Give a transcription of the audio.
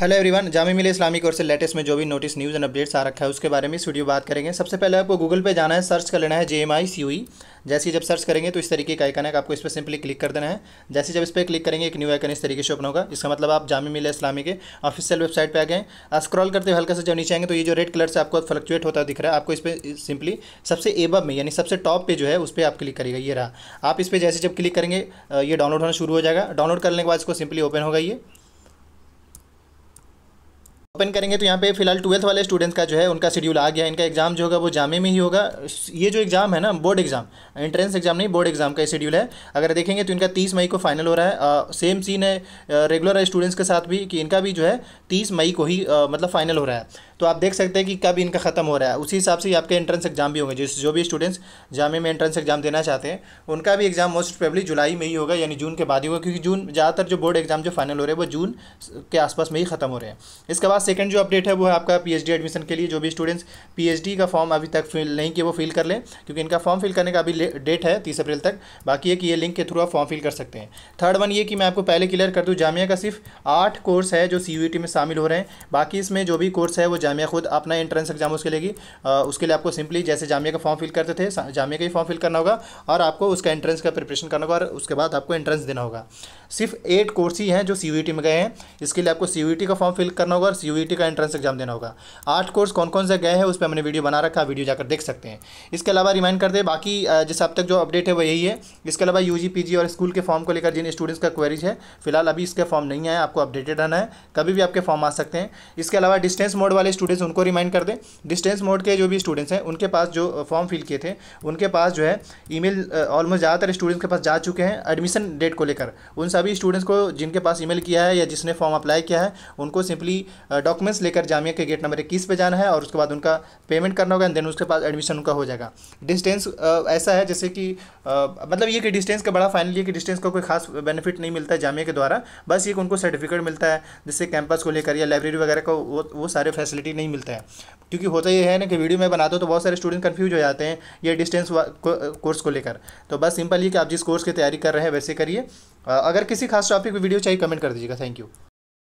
hello everyone Jami मिले इस्लामी course से latest में जो भी नोटिस न्यूज़ एंड अपडेट्स आ रखा है उसके बारे में इस वीडियो बात करेंगे सबसे पहले आपको गूगल पे जाना है सर्च कर लेना है जे एम आई सी जैसे जब सर्च करेंगे तो इस तरीके का आइकन है आपको इस पर सिंपली क्लिक कर देना है जैसे जब इस पर क्लिक करेंगे एक न्यू आइकन इस तरीके से ओपन होगा इसका मतलब आप जामी मिले इस्लामी के ऑफिशियल वेबसाइट पर आ गए स्क्रॉल करते हुए हल्का से जब नीचे आएंगे तो ये जो रेड कलर से आपको फ्लक्चुएट होता दिख रहा है आपको इस पर सिंपली सबसे एबब में यानी सबसे टॉप पे जो है उस पर आप क्लिक करिएगा ये रहा आप इस पर जैसे जब क्लिक करेंगे ये डाउनलोड होना शुरू हो जाएगा डाउनलोड करने के बाद इसको सिंपली ओपन होगा ये ओपन करेंगे तो यहाँ पे फिलहाल ट्वेल्थ वाले स्टूडेंट्स का जो है उनका शेड्यूल आ गया इनका एग्जाम जो होगा वो जामे में ही होगा ये जो एग्जाम है ना बोर्ड एग्जाम एंट्रेंस एग्जाम नहीं बोर्ड एग्जाम का शेड्यूल है अगर देखेंगे तो इनका तीस मई को फाइनल हो रहा है आ, सेम सीन है रेगुलर स्टूडेंट्स के साथ भी कि इनका भी जो है तीस मई को ही आ, मतलब फाइनल हो रहा है तो आप देख सकते हैं कि कब इनका ख़त्म हो रहा है उसी हिसाब से आपके एंट्रेंस एग्जाम भी होंगे जिस जो भी स्टूडेंट्स जामे में एंट्रेंस एग्जाम देना चाहते हैं उनका भी एग्जाम मोस्ट प्रेबली जुलाई में ही होगा यानी जून के बाद ही होगा क्योंकि जून ज़्यादातर जो बोर्ड एग्जाम जो फाइनल हो रहे हैं वो जून के आसपास में ही खत्म हो रहे हैं इसके बाद सेकंड जो अपडेट है वो है आपका पी एडमिशन के लिए जो भी स्टूडेंट्स पी का फॉर्म अभी तक फिल नहीं किया वो फिल कर लें क्योंकि इनका फॉर्म फिल करने का अभी डेट है तीस अप्रैल तक बाकी है कि ये लिंक के थ्रू आप फॉर्म फिल कर सकते हैं थर्ड वन ये कि मैं आपको पहले क्लियर कर दूँ जामिया का सिर्फ आठ कोर्स है जो सी e में शामिल हो रहे हैं बाकी इसमें जो भी कोर्स है वो जामिया खुद अपना एंट्रेंस एग्जाम उसके लेगी उसके लिए आपको सिंपली जैसे जामिया का फॉर्म फिल करते थे जामिया का ही फॉर्म फिल करना होगा और आपको उसका एंट्रेंस का प्रिपरेशन करना होगा और उसके बाद आपको एंट्रेंस देना होगा सिर्फ एट कोर्स ही हैं जो सी e में गए हैं इसके लिए आपको सी e का फॉर्म फिल करना होगा और सी e का एंट्रेंस एग्जाम देना होगा आठ कोर्स कौन कौन से गए हैं उस पर हमने वीडियो बना रखा वीडियो जाकर देख सकते हैं इसके अलावा रिमाइंड करते हैं बाकी जिस अब तक जो अपडेट है वो यही है इसके अलावा यू जी और स्कूल के फॉर्म को लेकर जिन स्टूडेंट्स का क्वेरीज है फिलहाल अभी इसका फॉर्म नहीं आया आपको अपडेटेड रहना है कभी भी आपके फॉर्म आ सकते हैं इसके अलावा डिस्टेंस मोड वाले स्टूडेंट्स उनको रिमाइंड कर दें डिस्टेंस मोड के जो भी स्टूडेंट्स हैं उनके पास जो फॉर्म फिल किए थे उनके पास जो है ईमेल ऑलमोस्ट ज़्यादातर स्टूडेंट्स के पास जा चुके हैं एडमिशन डेट को लेकर उन सभी स्टूडेंट्स को जिनके पास ईमेल किया है या जिसने फॉर्म अप्लाई किया है उनको सिंपली डॉक्यूमेंट्स लेकर जामिया के गेट नंबर इक्कीस पर जाना है और उसके बाद उनका पेमेंट करना होगा एंड देन उसके पास एडमिशन उनका हो जाएगा डिस्टेंस ऐसा है जैसे कि मतलब ये कि डिस्टेंस का बड़ा फाइनल ये कि डिस्टेंस का कोई खास बेनिफिट नहीं मिलता है जामिया के द्वारा बस ये उनको सर्टिफिकेट मिलता है जिससे कैंपस को लेकर या लाइब्रेरी वगैरह को वो वो सारे फैसिलिटी क्वांटिटी नहीं मिलता है क्योंकि होता ये है ना कि वीडियो में बनाता हूँ तो बहुत सारे स्टूडेंट कन्फ्यूज हो जाते हैं ये डिस्टेंस कोर्स को लेकर तो बस सिंपल ये कि आप जिस कोर्स की तैयारी कर रहे हैं वैसे करिए अगर किसी खास टॉपिक पर वीडियो चाहिए कमेंट कर दीजिएगा थैंक यू